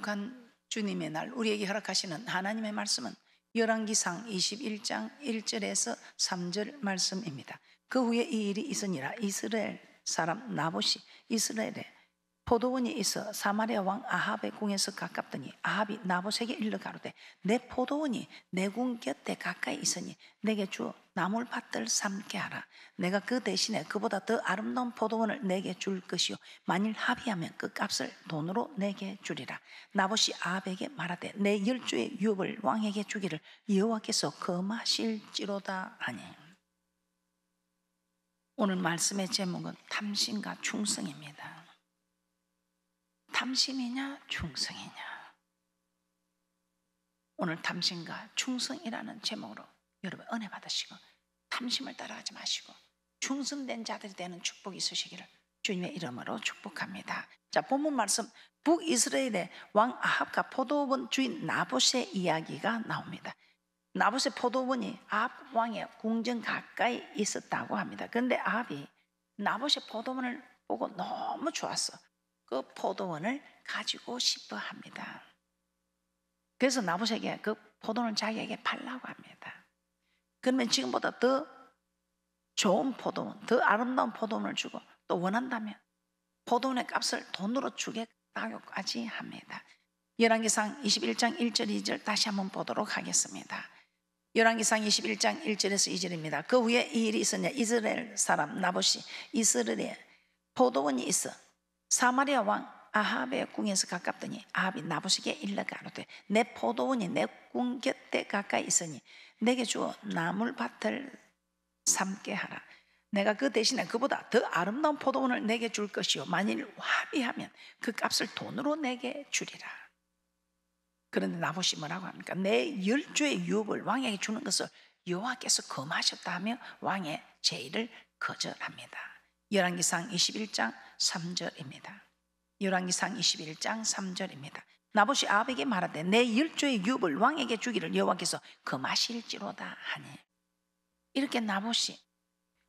거룩한 주님의 날 우리에게 허락하시는 하나님의 말씀은 열왕기상 21장 1절에서 3절 말씀입니다. 그 후에 이 일이 있으니라 이스라엘 사람 나봇이 이스라엘에 포도원이 있어 사마리아 왕 아합의 궁에서 가깝더니 아합이 나봇에게 일러 가로되 내 포도원이 내 궁 곁에 가까이 있으니 내게 주 나물밭을 삼게 하라 내가 그 대신에 그보다 더 아름다운 포도원을 내게 줄 것이요 만일 합의하면 그 값을 돈으로 내게 주리라 나보시 아합에게 말하되 내 열주의 유업을 왕에게 주기를 여호와께서 거마실지로다 하니 오늘 말씀의 제목은 탐심과 충성입니다 탐심이냐 충성이냐 오늘 탐심과 충성이라는 제목으로 여러분 은혜 받으시고 탐심을 따라하지 마시고 충성된 자들이 되는 축복이 있으시기를 주님의 이름으로 축복합니다. 자 본문 말씀 북이스라엘의 왕 아합과 포도원 주인 나봇의 이야기가 나옵니다. 나봇의 포도원이 아합 왕의 궁전 가까이 있었다고 합니다. 그런데 아합이 나봇의 포도원을 보고 너무 좋았어. 그 포도원을 가지고 싶어 합니다. 그래서 나봇에게 보그포도원을 자기에게 팔라고 합니다. 그러면 지금보다 더 좋은 포도원, 더 아름다운 포도원을 주고 또 원한다면 포도원의 값을 돈으로 주겠다고까지 합니다. 1 1기상 21장 1절 2절 다시 한번 보도록 하겠습니다. 1 1기상 21장 1절에서 2절입니다. 그 후에 이 일이 있었냐 이스라엘 사람 나보이 이스라엘에 포도원이 있어 사마리아 왕 아합의 궁에서 가깝더니 아합이 나보시게 일러가 아노되 내 포도원이 내 궁 곁에 가까이 있으니 내게 주어 나물밭을 삼게 하라 내가 그 대신에 그보다 더 아름다운 포도원을 내게 줄 것이요 만일 합의하면 그 값을 돈으로 내게 주리라 그런데 나보시 뭐라고 합니까? 내 열조의 유업을 왕에게 주는 것을 여호와께서 검하셨다하며 왕의 제의를 거절합니다 열왕기상 21장 3절입니다. 열왕기상 21장 3절입니다. 나봇이 아합에게 말하되 내 열조의 유업을 왕에게 주기를 여호와께서 금하실지로다 그 하니 이렇게 나봇이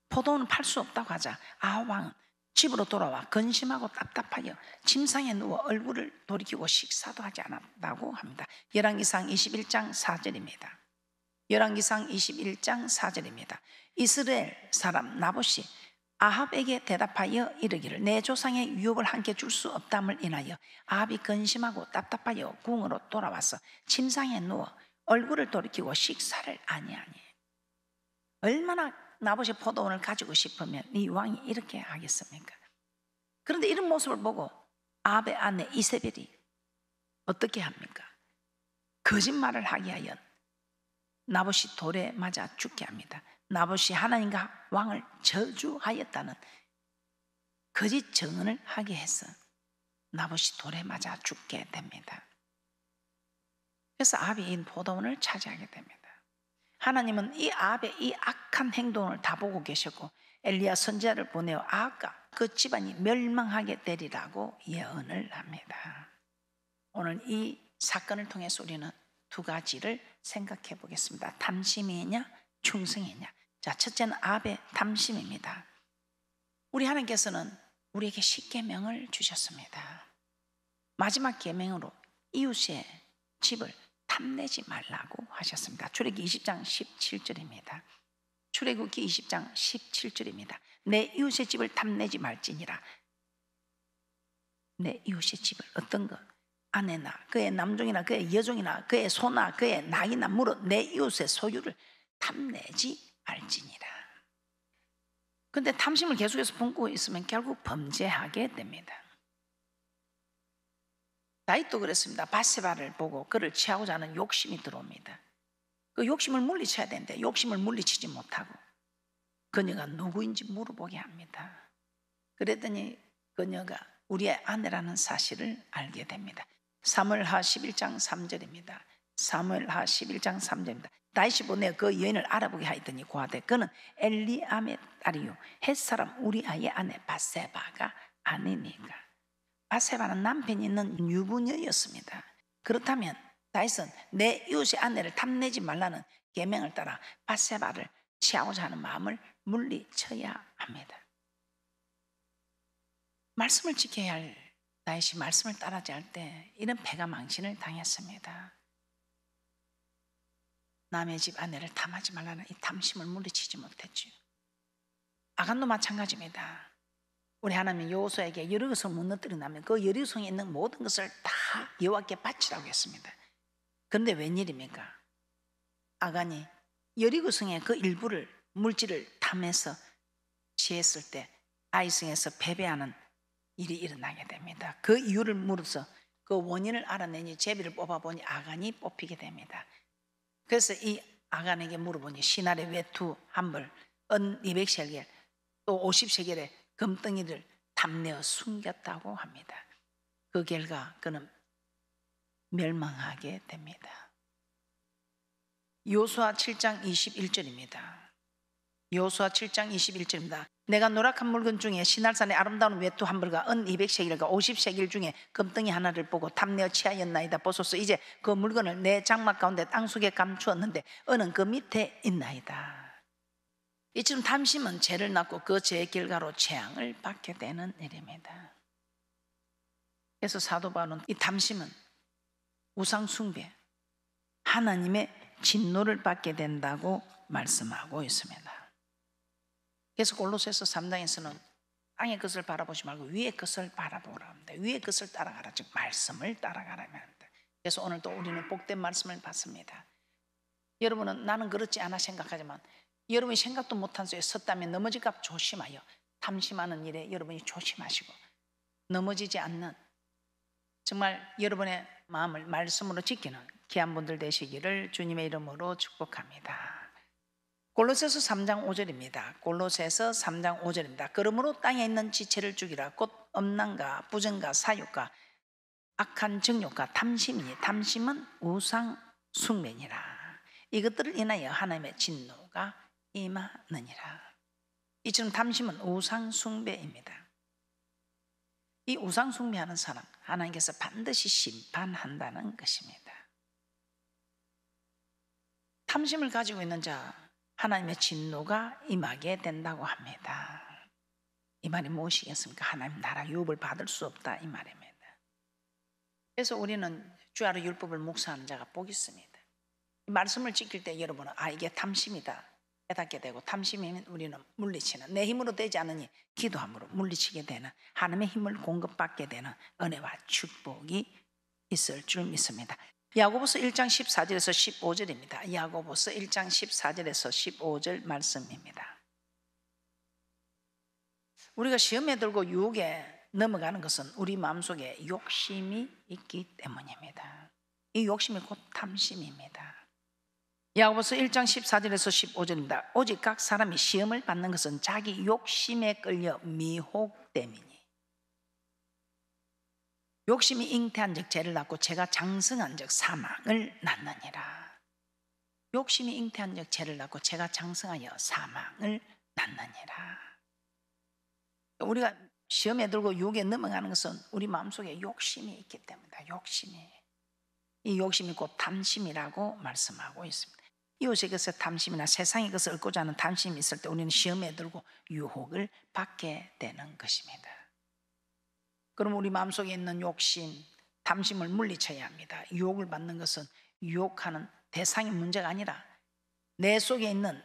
포도는 팔 수 없다고 하자 아왕은 집으로 돌아와 근심하고 답답하여 침상에 누워 얼굴을 돌이키고 식사도 하지 않았다고 합니다. 열왕기상 21장 4절입니다. 열왕기상 21장 4절입니다. 이스라엘 사람 나봇이 아합에게 대답하여 이르기를 내 조상의 유업을 함께 줄 수 없담을 인하여 아합이 근심하고 답답하여 궁으로 돌아와서 침상에 누워 얼굴을 돌이키고 식사를 아니하니 얼마나 나보시 포도원을 가지고 싶으면 이 왕이 이렇게 하겠습니까? 그런데 이런 모습을 보고 아합의 아내 이세벨이 어떻게 합니까? 거짓말을 하게 하여 나보시 돌에 맞아 죽게 합니다. 나봇이 하나님과 왕을 저주하였다는 거짓 증언을 하게 해서 나봇이 돌에 맞아 죽게 됩니다. 그래서 아비인 포도원을 차지하게 됩니다. 하나님은 이 아베 이 악한 행동을 다 보고 계셨고 엘리야 선지자를 보내어 아까 그 집안이 멸망하게 되리라고 예언을 합니다. 오늘 이 사건을 통해서 우리는 두 가지를 생각해 보겠습니다. 탐심이냐 충성이냐. 자, 첫째는 아베 탐심입니다. 우리 하나님께서는 우리에게 십계명을 주셨습니다. 마지막 계명으로 이웃의 집을 탐내지 말라고 하셨습니다. 출애굽기 20장 17절입니다. 출애굽기 20장 17절입니다. 내 이웃의 집을 탐내지 말지니라. 내 이웃의 집을 어떤 것? 아내나 그의 남종이나 그의 여종이나 그의 소나 그의 낙이나 무릇 내 이웃의 소유를 탐내지 알지니라. 근데 탐심을 계속해서 품고 있으면 결국 범죄하게 됩니다. 다윗도 그랬습니다. 바세바를 보고 그를 취하고자 하는 욕심이 들어옵니다. 그 욕심을 물리쳐야 되는데 욕심을 물리치지 못하고 그녀가 누구인지 물어보게 합니다. 그랬더니 그녀가 우리의 아내라는 사실을 알게 됩니다. 사월하 11장 3절입니다. 사월하 11장 3절입니다. 다시 보내그 여인을 알아보게 하였더니 고하되 그는 엘리암의 딸이요 햇사람 우리 아이의 아내 바세바가 아니니까 바세바는 남편이 있는 유부녀였습니다 그렇다면 다윗은 내 이웃의 아내를 탐내지 말라는 계명을 따라 바세바를 취하고자 하는 마음을 물리쳐야 합니다 말씀을 지켜야 할 다윗이 말씀을 따라지 할때 이런 배가 망신을 당했습니다 남의 집 아내를 탐하지 말라는 이 탐심을 물리치지 못했지요. 아간도 마찬가지입니다. 우리 하나님 여호에게여리고성 무너뜨린다면 그 여리고성에 있는 모든 것을 다여와께 바치라고 했습니다. 그런데 웬일입니까? 아간이 여리고성의 그 일부를 물질을 탐해서 취했을 때 아이성에서 패배하는 일이 일어나게 됩니다. 그 이유를 물어서 그 원인을 알아내니 제비를 뽑아보니 아간이 뽑히게 됩니다. 그래서 이 아간에게 물어보니 시나레 외투 한 벌, 은 200세겔, 또 50세겔의 금덩이를 담내어 숨겼다고 합니다. 그 결과 그는 멸망하게 됩니다. 요수아 7장 21절입니다. 요수아 7장 21절입니다. 내가 노락한 물건 중에 신할산의 아름다운 외투 한 벌과 은 200세겔과 50세겔 중에 금덩이 하나를 보고 탐내어 치하였나이다 보소서 이제 그 물건을 내 장막 가운데 땅속에 감추었는데 은은 그 밑에 있나이다 이처럼 탐심은 죄를 낳고 그 죄의 결과로 재앙을 받게 되는 일입니다 그래서 사도 바울은 이 탐심은 우상 숭배 하나님의 진노를 받게 된다고 말씀하고 있습니다 그래서 골로새서 3장에서는 땅의 것을 바라보지 말고 위의 것을 바라보라 합니다. 위의 것을 따라가라. 즉 말씀을 따라가라면 합니다. 그래서 오늘도 우리는 복된 말씀을 받습니다. 여러분은 나는 그렇지 않아 생각하지만 여러분이 생각도 못한 수에 섰다면 넘어질까 조심하여 탐심하는 일에 여러분이 조심하시고 넘어지지 않는 정말 여러분의 마음을 말씀으로 지키는 귀한 분들 되시기를 주님의 이름으로 축복합니다. 골로새서 3장 5절입니다. 골로새서 3장 5절입니다. 그러므로 땅에 있는 지체를 죽이라 곧 엄난과 부정과 사욕과 악한 정욕과 탐심이니 탐심은 우상 숭배니라. 이것들을 인하여 하나님의 진노가 임하느니라. 이처럼 탐심은 우상 숭배입니다. 이 우상 숭배하는 사람 하나님께서 반드시 심판한다는 것입니다. 탐심을 가지고 있는 자 하나님의 진노가 임하게 된다고 합니다. 이 말이 무엇이겠습니까? 하나님 나라 유업을 받을 수 없다 이 말입니다. 그래서 우리는 주하루 율법을 묵상하는 자가 복 있습니다. 말씀을 지킬 때 여러분은 아 이게 탐심이다 깨닫게 되고 탐심이면 우리는 물리치는 내 힘으로 되지 않으니 기도함으로 물리치게 되는 하나님의 힘을 공급받게 되는 은혜와 축복이 있을 줄 믿습니다. 야고보서 1장 14절에서 15절입니다. 야고보서 1장 14절에서 15절 말씀입니다. 우리가 시험에 들고 유혹에 넘어가는 것은 우리 마음속에 욕심이 있기 때문입니다. 이 욕심이 곧 탐심입니다. 야고보서 1장 14절에서 15절입니다. 오직 각 사람이 시험을 받는 것은 자기 욕심에 끌려 미혹됨이니 욕심이 잉태한 적 죄를 낳고 죄가 장승한 적 사망을 낳느니라. 욕심이 잉태한 적 죄를 낳고 죄가 장승하여 사망을 낳느니라. 우리가 시험에 들고 욕에 넘어가는 것은 우리 마음속에 욕심이 있기 때문이다. 욕심이. 이 욕심이 곧 탐심이라고 말씀하고 있습니다. 이웃의 것에 탐심이나 세상의 것을 얻고자 하는 탐심이 있을 때 우리는 시험에 들고 유혹을 받게 되는 것입니다. 그럼 우리 마음속에 있는 욕심, 탐심을 물리쳐야 합니다. 유혹을 받는 것은 유혹하는 대상이 문제가 아니라 내 속에 있는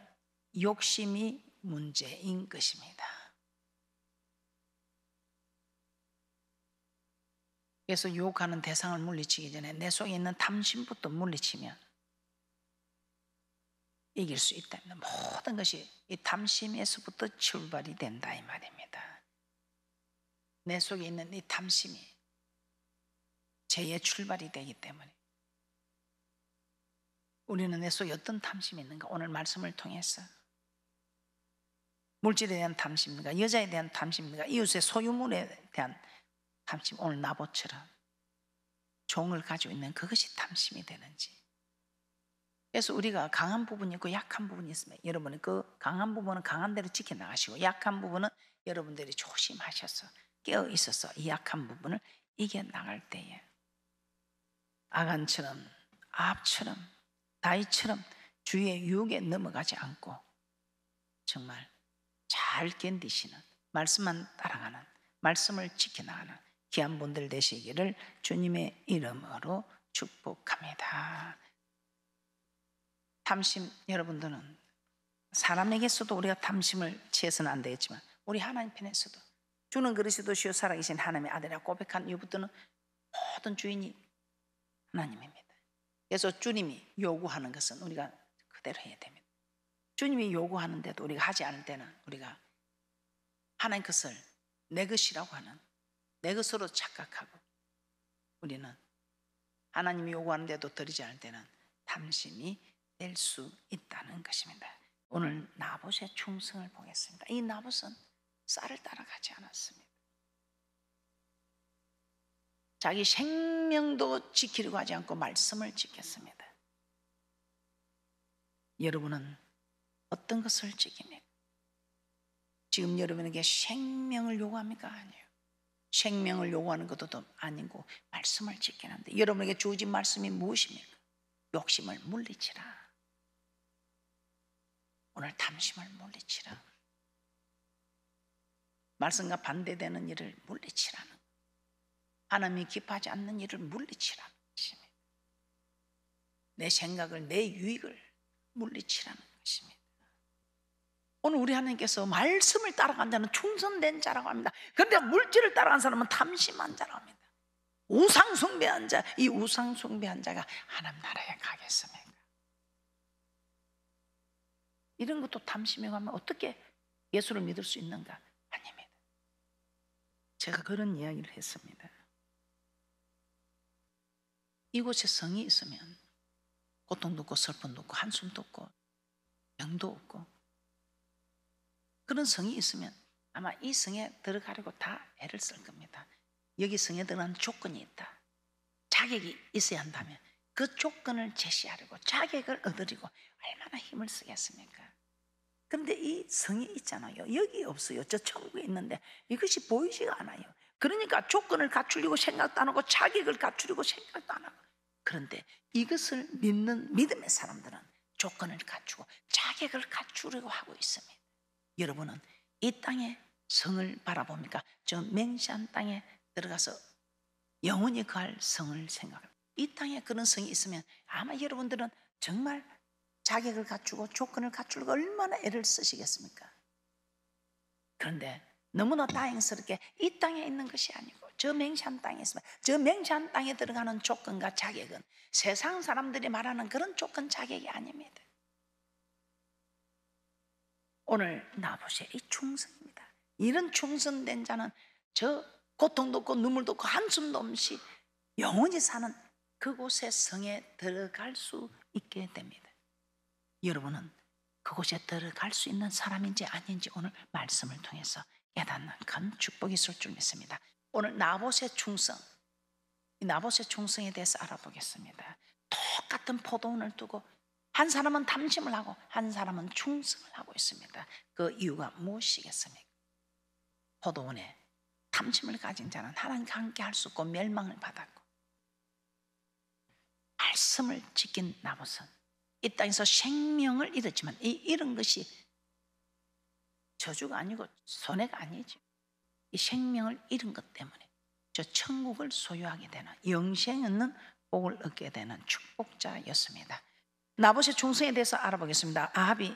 욕심이 문제인 것입니다. 그래서 유혹하는 대상을 물리치기 전에 내 속에 있는 탐심부터 물리치면 이길 수 있다. 모든 것이 이 탐심에서부터 출발이 된다 이 말입니다. 내 속에 있는 이 탐심이 죄의 출발이 되기 때문에 우리는 내 속에 어떤 탐심이 있는가 오늘 말씀을 통해서 물질에 대한 탐심인가 여자에 대한 탐심인가 이웃의 소유물에 대한 탐심 오늘 나보처럼 종을 가지고 있는 그것이 탐심이 되는지 그래서 우리가 강한 부분이 있고 약한 부분이 있으면 여러분이그 강한 부분은 강한 대로 지켜나가시고 약한 부분은 여러분들이 조심하셔서 깨어 있어서 이 약한 부분을 이겨 나갈 때에 아간처럼 압처럼 다이처럼 주의 유혹에 넘어가지 않고 정말 잘 견디시는 말씀만 따라가는 말씀을 지켜나가는 귀한 분들 되시기를 주님의 이름으로 축복합니다. 탐심 여러분들은 사람에게서도 우리가 탐심을 취해서는 안 되겠지만 우리 하나님 편에서도 주는 그리스도시요 살아계신 하나님의 아들이라 고백한 이후부터는 모든 주인이 하나님입니다. 그래서 주님이 요구하는 것은 우리가 그대로 해야 됩니다. 주님이 요구하는데도 우리가 하지 않을 때는 우리가 하나님 것을 내 것이라고 하는 내 것으로 착각하고 우리는 하나님이 요구하는데도 드리지 않을 때는 탐심이 될 수 있다는 것입니다. 오늘 나봇의 충성을 보겠습니다. 이 나봇은 쌀을 따라가지 않았습니다. 자기 생명도 지키려고 하지 않고 말씀을 지켰습니다. 여러분은 어떤 것을 지킵니까? 지금 여러분에게 생명을 요구합니까? 아니에요. 생명을 요구하는 것도 아니고 말씀을 지키는데 여러분에게 주어진 말씀이 무엇입니까? 욕심을 물리치라. 오늘 탐심을 물리치라. 말씀과 반대되는 일을 물리치라는 하나님이 기뻐하지 않는 일을 물리치라는 것입니다. 내 생각을 내 유익을 물리치라는 것입니다. 오늘 우리 하나님께서 말씀을 따라간 자는 충성된 자라고 합니다. 그런데 물질을 따라간 사람은 탐심한 자라고 합니다. 우상 숭배한 자, 이 우상 숭배한 자가 하나님 나라에 가겠습니까? 이런 것도 탐심에 가면 어떻게 예수를 믿을 수 있는가? 제가 그런 이야기를 했습니다. 이곳에 성이 있으면 고통도 없고 슬픔도 없고 한숨도 없고 병도 없고 그런 성이 있으면 아마 이 성에 들어가려고 다 애를 쓸 겁니다. 여기 성에 들어가는 조건이 있다. 자격이 있어야 한다면 그 조건을 제시하려고 자격을 얻으려고 얼마나 힘을 쓰겠습니까? 그런데 이 성이 있잖아요. 여기 없어요. 저 천국에 있는데 이것이 보이지가 않아요. 그러니까 조건을 갖추려고 생각도 안 하고 자격을 갖추려고 생각도 안 하고 그런데 이것을 믿는 믿음의 사람들은 조건을 갖추고 자격을 갖추려고 하고 있습니다. 여러분은 이 땅에 성을 바라봅니까? 저 맹시한 땅에 들어가서 영원히 갈 성을 생각합니다. 이 땅에 그런 성이 있으면 아마 여러분들은 정말 자격을 갖추고 조건을 갖추려고 얼마나 애를 쓰시겠습니까? 그런데 너무나 다행스럽게 이 땅에 있는 것이 아니고 저 맹시한 땅에 있으면 저 맹시한 땅에 들어가는 조건과 자격은 세상 사람들이 말하는 그런 조건 자격이 아닙니다. 오늘 나보세이 충성입니다. 이런 충성된 자는 저 고통도 없고 눈물도 없고 한숨도 없이 영원히 사는 그곳의 성에 들어갈 수 있게 됩니다. 여러분은 그곳에 들어갈 수 있는 사람인지 아닌지 오늘 말씀을 통해서 깨닫는 큰 축복이 있을 줄 믿습니다. 오늘 나봇의 충성, 이 나봇의 충성에 대해서 알아보겠습니다. 똑같은 포도원을 두고 한 사람은 탐심을 하고 한 사람은 충성을 하고 있습니다. 그 이유가 무엇이겠습니까? 포도원에 탐심을 가진 자는 하나님과 함께 할수 없고 멸망을 받았고 말씀을 지킨 나봇은 이 땅에서 생명을 잃었지만 이 잃은 것이 저주가 아니고 손해가 아니죠. 이 생명을 잃은 것 때문에 저 천국을 소유하게 되는 영생 있 복을 얻게 되는 축복자였습니다. 나봇의 중성에 대해서 알아보겠습니다. 아합이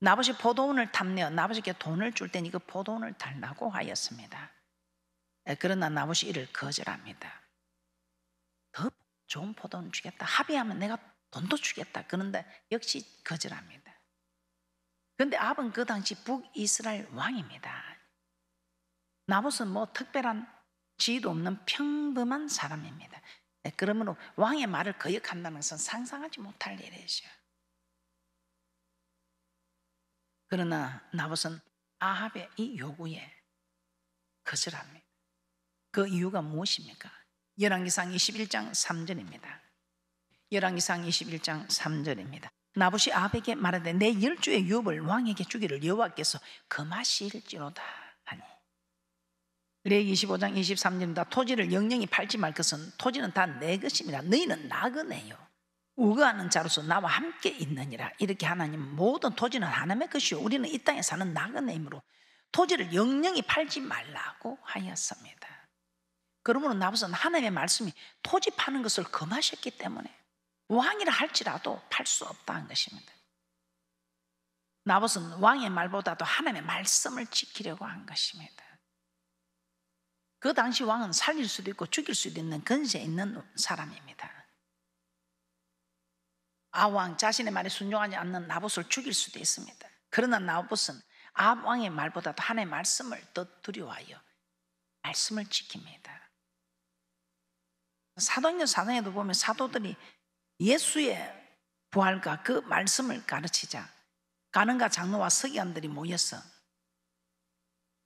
나봇이 포도원을 탐내어 나봇에게 돈을 줄 때니 그 포도원을 달라고 하였습니다. 그러나 나봇이 이를 거절합니다. 더 좋은 포도원 주겠다. 합의하면 내가 돈도 주겠다. 그런데 역시 거절합니다. 그런데 압은 그 당시 북이스라엘 왕입니다. 나봇은 뭐 특별한 지도 없는 평범한 사람입니다. 네, 그러므로 왕의 말을 거역한다는 것은 상상하지 못할 일이죠. 그러나 나봇은 아합의 이 요구에 거절합니다. 그 이유가 무엇입니까? 열왕기상 21장 3절입니다. 열왕기상 21장 3절입니다. 나봇이 아벡에 말하되 내 열주의 유업을 왕에게 주기를 여호와께서 금하실지로다 하니 레 25장 23절입니다. 토지를 영영히 팔지 말 것은 토지는 다 내 것입니다. 너희는 나그네요. 우거하는 자로서 나와 함께 있느니라. 이렇게 하나님 모든 토지는 하나님의 것이요. 우리는 이 땅에 사는 나그네이므로 토지를 영영히 팔지 말라고 하였습니다. 그러므로 나봇은 하나님의 말씀이 토지 파는 것을 금하셨기 때문에 왕이라 할지라도 팔 수 없다는 것입니다. 나봇은 왕의 말보다도 하나님의 말씀을 지키려고 한 것입니다. 그 당시 왕은 살릴 수도 있고 죽일 수도 있는 근세 있는 사람입니다. 아 왕 자신의 말에 순종하지 않는 나봇을 죽일 수도 있습니다. 그러나 나봇은 아왕의 말보다도 하나님의 말씀을 더 두려워하여 말씀을 지킵니다. 사도행전 사도에도 보면 사도들이 예수의 부활과 그 말씀을 가르치자 가능과 장로와 서기관들이 모여서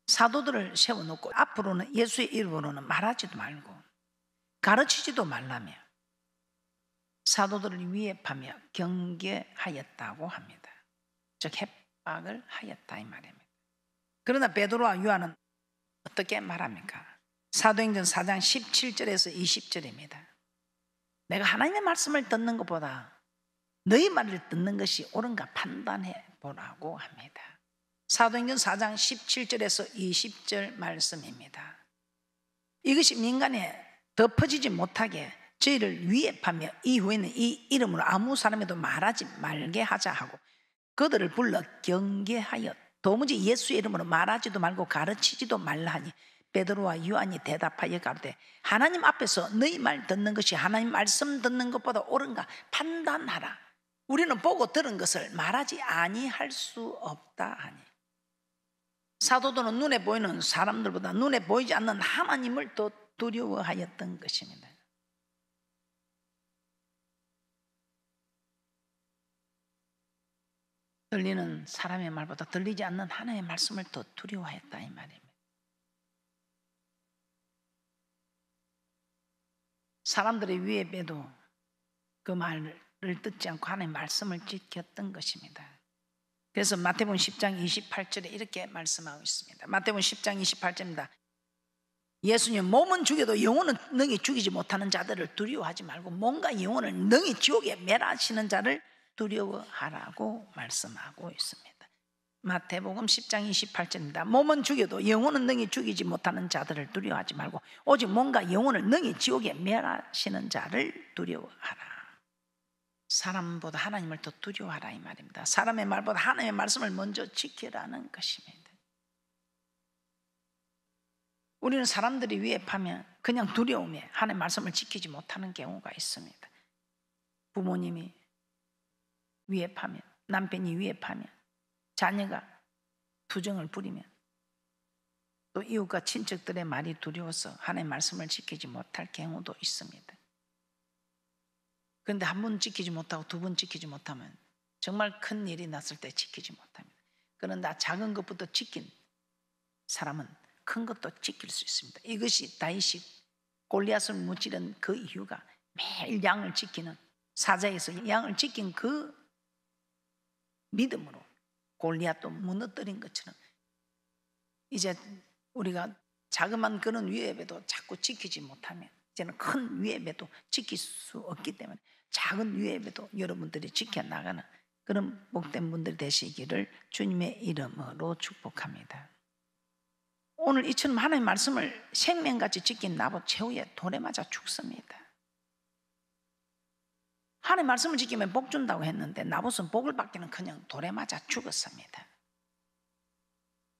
사도들을 세워놓고 앞으로는 예수의 이름으로는 말하지도 말고 가르치지도 말라며 사도들을 위협하며 경계하였다고 합니다. 즉 협박을 하였다 이 말입니다. 그러나 베드로와 요한은 어떻게 말합니까? 사도행전 4장 17절에서 20절입니다. 내가 하나님의 말씀을 듣는 것보다 너희 말을 듣는 것이 옳은가 판단해 보라고 합니다. 사도행전 4장 17절에서 20절 말씀입니다. 이것이 민간에 덮어지지 못하게 저희를 위협하며 이후에는 이 이름으로 아무 사람에도 말하지 말게 하자 하고 그들을 불러 경계하여 도무지 예수 이름으로 말하지도 말고 가르치지도 말라 하니 베드로와 요한이 대답하여 가로되 하나님 앞에서 너희 말 듣는 것이 하나님 말씀 듣는 것보다 옳은가 판단하라. 우리는 보고 들은 것을 말하지 아니할 수 없다 하니. 사도들은 눈에 보이는 사람들보다 눈에 보이지 않는 하나님을 더 두려워하였던 것입니다. 들리는 사람의 말보다 들리지 않는 하나님의 말씀을 더 두려워했다 이 말입니다. 사람들의 위에 빼도 그 말을 듣지 않고 하나님 말씀을 지켰던 것입니다. 그래서 마태복음 10장 28절에 이렇게 말씀하고 있습니다. 마태복음 10장 28절입니다. 예수님 몸은 죽여도 영혼은 능히 죽이지 못하는 자들을 두려워하지 말고 몸과 영혼을 능히 지옥에 멸하시는 자를 두려워하라고 말씀하고 있습니다. 마태복음 10장 28절입니다. 몸은 죽여도 영혼은 능히 죽이지 못하는 자들을 두려워하지 말고 오직 몸과 영혼을 능히 지옥에 멸하시는 자를 두려워하라. 사람보다 하나님을 더 두려워하라 이 말입니다. 사람의 말보다 하나님의 말씀을 먼저 지키라는 것입니다. 우리는 사람들이 위에 파면 그냥 두려움에 하나님의 말씀을 지키지 못하는 경우가 있습니다. 부모님이 위에 파면 남편이 위에 파면 자녀가 투정을 부리면 또 이웃과 친척들의 말이 두려워서 하나님의 말씀을 지키지 못할 경우도 있습니다. 그런데 한 번 지키지 못하고 두 번 지키지 못하면 정말 큰 일이 났을 때 지키지 못합니다. 그런데 작은 것부터 지킨 사람은 큰 것도 지킬 수 있습니다. 이것이 다윗이 골리앗을 무찌른 그 이유가 매일 양을 지키는 사자에서 양을 지킨 그 믿음으로 골리앗도 무너뜨린 것처럼 이제 우리가 자그만 그런 위협에도 자꾸 지키지 못하면 이제는 큰 위협에도 지킬 수 없기 때문에 작은 위협에도 여러분들이 지켜나가는 그런 복된 분들 되시기를 주님의 이름으로 축복합니다. 오늘 이처럼 하나님의 말씀을 생명같이 지킨 나봇 최후의 돌에 맞아 죽습니다. 하나님 말씀을 지키면 복 준다고 했는데 나보은 복을 받기는 그냥 돌에 맞아 죽었습니다.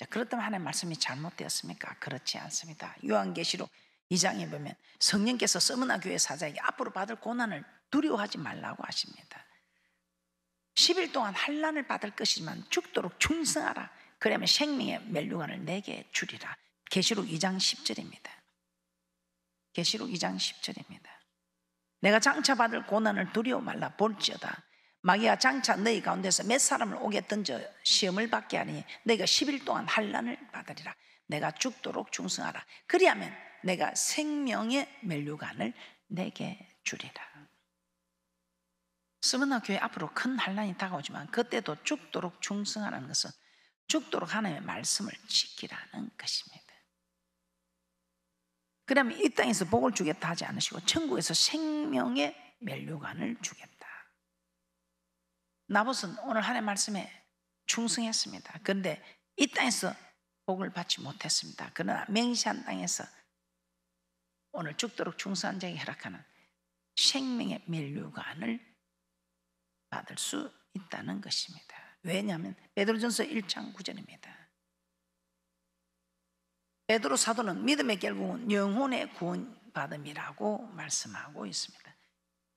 자, 그렇다면 하나님 말씀이 잘못되었습니까? 그렇지 않습니다. 요한계시록 2장에 보면 성령께서 서문나 교회 사자에게 앞으로 받을 고난을 두려워하지 말라고 하십니다. 10일 동안 한란을 받을 것이지만 죽도록 충성하라. 그러면 생명의 멸류관을 내게 주리라. 계시록 2장 10절입니다. 계시록 2장 10절입니다. 내가 장차 받을 고난을 두려워 말라 볼지어다. 마귀가 장차 너희 가운데서 몇 사람을 오게 던져 시험을 받게 하니 너희가 10일 동안 한란을 받으리라. 내가 죽도록 중성하라. 그리하면 내가 생명의 멸류관을 내게 주리라. 스므나 교회 앞으로 큰 한란이 다가오지만 그때도 죽도록 중성하라는 것은 죽도록 하나님의 말씀을 지키라는 것입니다. 그 다음에 이 땅에서 복을 주겠다 하지 않으시고 천국에서 생명의 멸류관을 주겠다. 나봇은 오늘 하나님 말씀에 충성했습니다. 그런데 이 땅에서 복을 받지 못했습니다. 그러나 맹시한 땅에서 오늘 죽도록 충성한 자에게 허락하는 생명의 멸류관을 받을 수 있다는 것입니다. 왜냐하면 베드로전서 1장 9절입니다. 베드로 사도는 믿음의 결국은 영혼의 구원받음이라고 말씀하고 있습니다.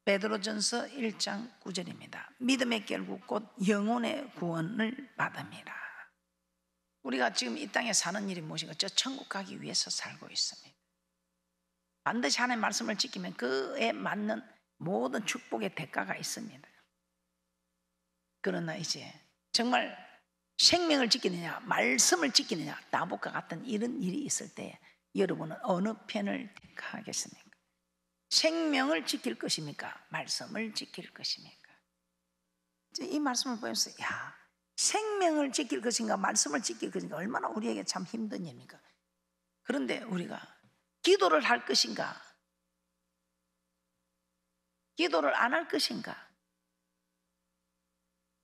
베드로전서 1장 9절입니다. 믿음의 결국 곧 영혼의 구원을 받음이라. 우리가 지금 이 땅에 사는 일이 무엇이겠죠? 천국 가기 위해서 살고 있습니다. 반드시 하나의 말씀을 지키면 그에 맞는 모든 축복의 대가가 있습니다. 그러나 이제 정말 생명을 지키느냐, 말씀을 지키느냐, 나복과 같은 이런 일이 있을 때 여러분은 어느 편을 택하겠습니까? 생명을 지킬 것입니까? 말씀을 지킬 것입니까? 이 말씀을 보면서, 야, 생명을 지킬 것인가, 말씀을 지킬 것인가, 얼마나 우리에게 참 힘든 일입니까? 그런데 우리가 기도를 할 것인가, 기도를 안 할 것인가,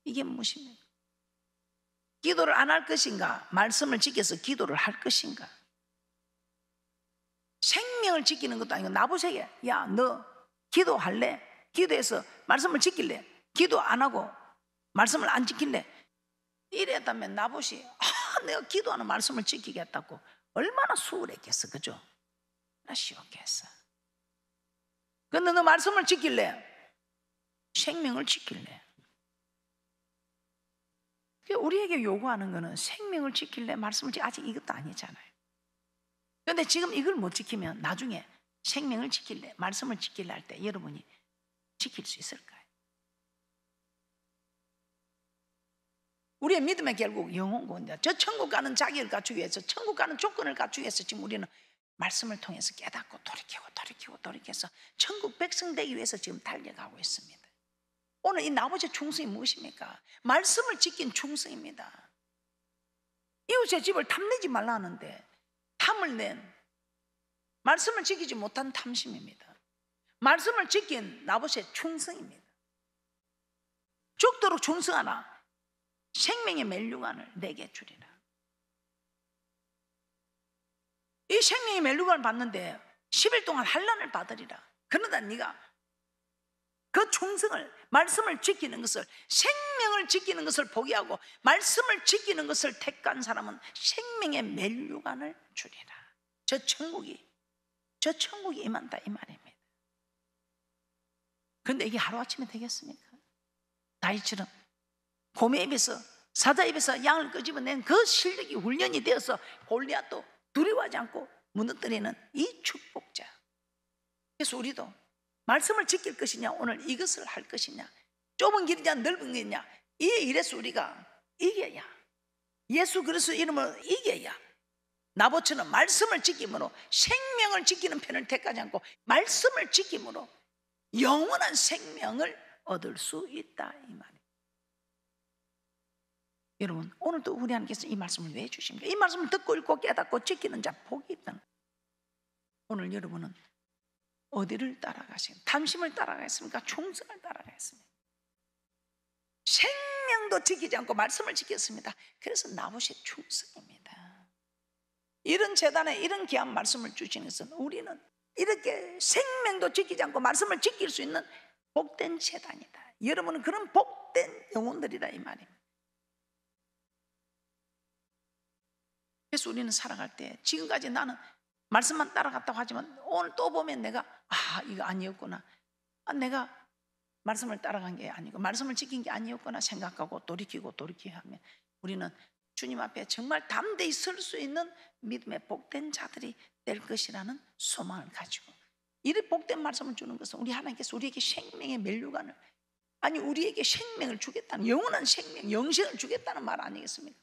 이게 무엇입니까? 기도를 안 할 것인가? 말씀을 지켜서 기도를 할 것인가? 생명을 지키는 것도 아니고 나보세게 야너 기도할래? 기도해서 말씀을 지킬래? 기도 안 하고 말씀을 안 지킬래? 이랬다면 나보시 아, 내가 기도하는 말씀을 지키겠다고 얼마나 수월했겠어 그죠? 나 아, 쉬웠겠어 근데 너 말씀을 지킬래? 생명을 지킬래? 그 우리에게 요구하는 것은 생명을 지킬래 말씀을 지 아직 이것도 아니잖아요. 그런데 지금 이걸 못 지키면 나중에 생명을 지킬래 말씀을 지킬래 할 때 여러분이 지킬 수 있을까요? 우리의 믿음의 결국 영혼군요. 저 천국 가는 자기를 갖추기 위해서 천국 가는 조건을 갖추기 위해서 지금 우리는 말씀을 통해서 깨닫고 돌이키고 돌이키고 돌이켜서 천국 백성 되기 위해서 지금 달려가고 있습니다. 오늘 이 나머지 충성이 무엇입니까? 말씀을 지킨 충성입니다. 이웃의 집을 탐내지 말라는데 탐을 낸 말씀을 지키지 못한 탐심입니다. 말씀을 지킨 나봇의 충성입니다. 죽도록 충성하라. 생명의 멜류관을 내게 주리라. 이 생명의 멜류관을 받는데 10일 동안 한란을 받으리라. 그러다 네가 그 충성을 말씀을 지키는 것을 생명을 지키는 것을 포기하고 말씀을 지키는 것을 택한 사람은 생명의 멸류관을 줄이라. 저 천국이 저 천국이 임한다 이 말입니다. 그런데 이게 하루아침에 되겠습니까? 다이처럼 곰의 입에서 사자 입에서 양을 끄집어낸 그 실력이 훈련이 되어서 골리앗도 두려워하지 않고 무너뜨리는 이 축복자. 그래서 우리도 말씀을 지킬 것이냐 오늘 이것을 할 것이냐 좁은 길이냐 넓은 길이냐 이 일에서 우리가 이겨야 예수 그리스 이름을 이겨야 나보처는 말씀을 지킴으로 생명을 지키는 편을 택하지 않고 말씀을 지킴으로 영원한 생명을 얻을 수 있다 이 말이에요. 여러분 오늘도 우리 하나님께서 이 말씀을 왜 주십니까? 이 말씀을 듣고 읽고 깨닫고 지키는 자 복이 있다. 오늘 여러분은 어디를 따라가시는? 탐심을 따라가겠습니까? 충성을 따라가겠습니까? 생명도 지키지 않고 말씀을 지켰습니다. 그래서 나무시 충성입니다. 이런 재단에 이런 귀한 말씀을 주시는 것은 우리는 이렇게 생명도 지키지 않고 말씀을 지킬 수 있는 복된 재단이다. 여러분은 그런 복된 영혼들이다 이 말입니다. 그래서 우리는 살아갈 때 지금까지 나는 말씀만 따라갔다고 하지만 오늘 또 보면 내가 아 이거 아니었구나. 아, 내가 말씀을 따라간 게 아니고 말씀을 지킨 게 아니었구나 생각하고 돌이키고 돌이키 하면 우리는 주님 앞에 정말 담대히 설 수 있는 믿음의 복된 자들이 될 것이라는 소망을 가지고 이를 복된 말씀을 주는 것은 우리 하나님께서 우리에게 생명의 멸류관을 아니 우리에게 생명을 주겠다는 영원한 생명, 영생을 주겠다는 말 아니겠습니까?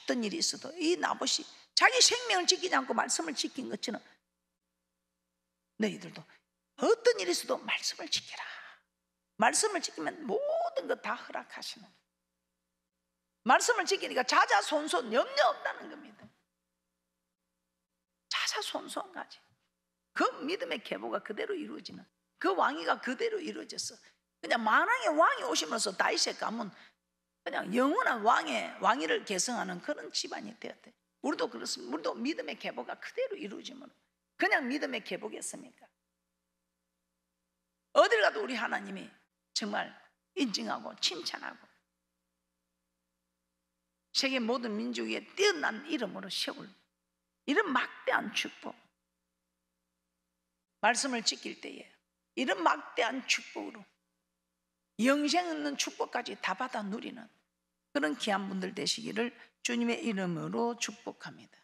어떤 일이 있어도 이나봇시 자기 생명을 지키지 않고 말씀을 지킨 것처럼 너희들도 어떤 일이 있도 말씀을 지키라. 말씀을 지키면 모든 것 다 허락하시는 거 말씀을 지키니까 자자손손 염려 없다는 겁니다. 자자손손가지그 믿음의 계보가 그대로 이루어지는 그 왕위가 그대로 이루어졌어. 그냥 만왕의 왕이 오시면서 다윗의 가문 그냥 영원한 왕의 왕위를 계승하는 그런 집안이 되었대. 우리도 그렇습니다. 우리도 믿음의 계보가 그대로 이루어지면 그냥 믿음의 계보겠습니까? 어딜 가도 우리 하나님이 정말 인증하고 칭찬하고 세계 모든 민족의 뛰어난 이름으로 세울 이런 막대한 축복 말씀을 지킬 때에 이런 막대한 축복으로 영생 없는 축복까지 다 받아 누리는 그런 귀한 분들 되시기를 주님의 이름으로 축복합니다.